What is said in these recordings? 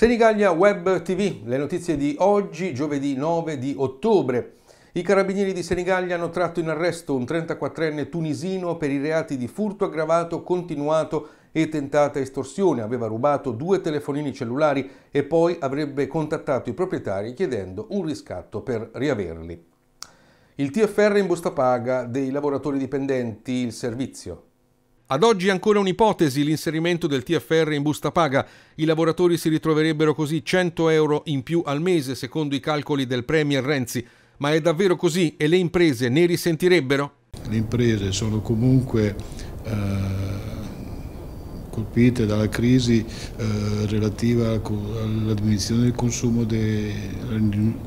Senigallia Web TV, le notizie di oggi, giovedì 9 di ottobre. I carabinieri di Senigallia hanno tratto in arresto un 34enne tunisino per i reati di furto aggravato, continuato e tentata estorsione. Aveva rubato due telefonini cellulari e poi avrebbe contattato i proprietari chiedendo un riscatto per riaverli. Il TFR in busta paga dei lavoratori dipendenti, il servizio. Ad oggi è ancora un'ipotesi l'inserimento del TFR in busta paga. I lavoratori si ritroverebbero così 100 euro in più al mese, secondo i calcoli del Premier Renzi. Ma è davvero così e le imprese ne risentirebbero? Le imprese sono comunque... Eh colpite dalla crisi eh, relativa alla diminuzione, del consumo de,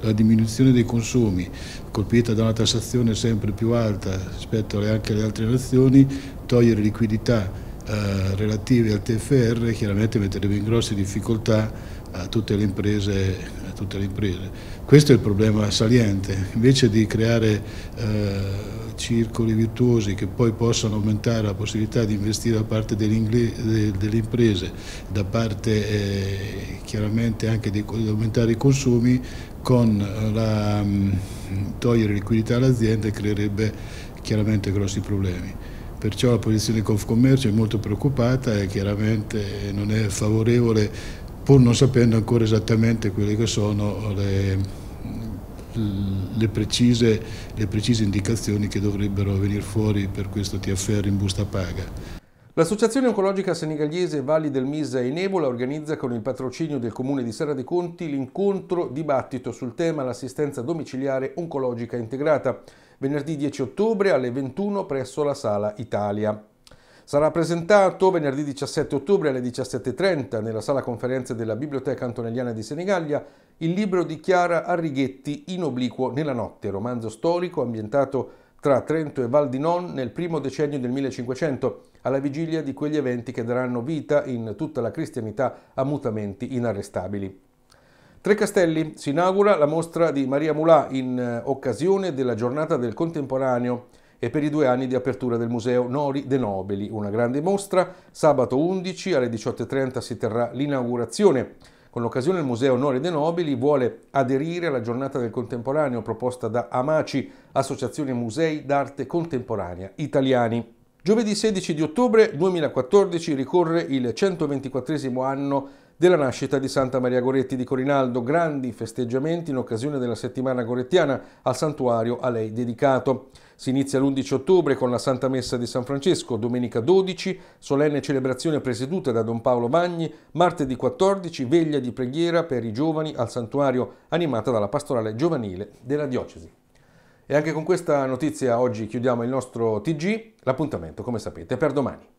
alla diminuzione dei consumi, colpita da una tassazione sempre più alta rispetto anche alle altre nazioni, togliere liquidità eh, relative al TFR chiaramente metterebbe in grosse difficoltà a eh, tutte le imprese tutte le imprese. Questo è il problema saliente, invece di creare eh, circoli virtuosi che poi possano aumentare la possibilità di investire da parte delle, imprese, da parte eh, chiaramente anche di, di, aumentare i consumi, con la, togliere liquidità all'azienda creerebbe chiaramente grossi problemi perciò la posizione di Confcommercio è molto preoccupata e chiaramente non è favorevole pur non sapendo ancora esattamente quelle che sono le, le, precise, le precise indicazioni che dovrebbero venire fuori per questo TFR in busta paga. L'Associazione Oncologica Senegaliese Valli del Misa e Nebola organizza con il patrocinio del Comune di Serra dei Conti l'incontro dibattito sul tema l'assistenza domiciliare oncologica integrata, venerdì 10 ottobre alle 21 presso la Sala Italia. Sarà presentato venerdì 17 ottobre alle 17.30 nella sala conferenze della Biblioteca Antonelliana di Senigallia il libro di Chiara Arrighetti In obliquo nella notte, romanzo storico ambientato tra Trento e Val di Non nel primo decennio del 1500, alla vigilia di quegli eventi che daranno vita in tutta la cristianità a mutamenti inarrestabili. Tre Castelli si inaugura la mostra di Maria Mulà in eh, occasione della giornata del contemporaneo e per i due anni di apertura del Museo Nori De Nobili, una grande mostra. Sabato 11 alle 18.30 si terrà l'inaugurazione. Con l'occasione il Museo Onore dei Nobili vuole aderire alla giornata del contemporaneo proposta da AMACI, Associazione Musei d'Arte Contemporanea Italiani. Giovedì 16 di ottobre 2014 ricorre il 124 anno della nascita di Santa Maria Goretti di Corinaldo, grandi festeggiamenti in occasione della settimana gorettiana al santuario a lei dedicato. Si inizia l'11 ottobre con la Santa Messa di San Francesco, domenica 12, solenne celebrazione presieduta da Don Paolo Bagni, martedì 14, veglia di preghiera per i giovani al santuario, animata dalla pastorale giovanile della diocesi. E anche con questa notizia oggi chiudiamo il nostro TG, l'appuntamento come sapete per domani.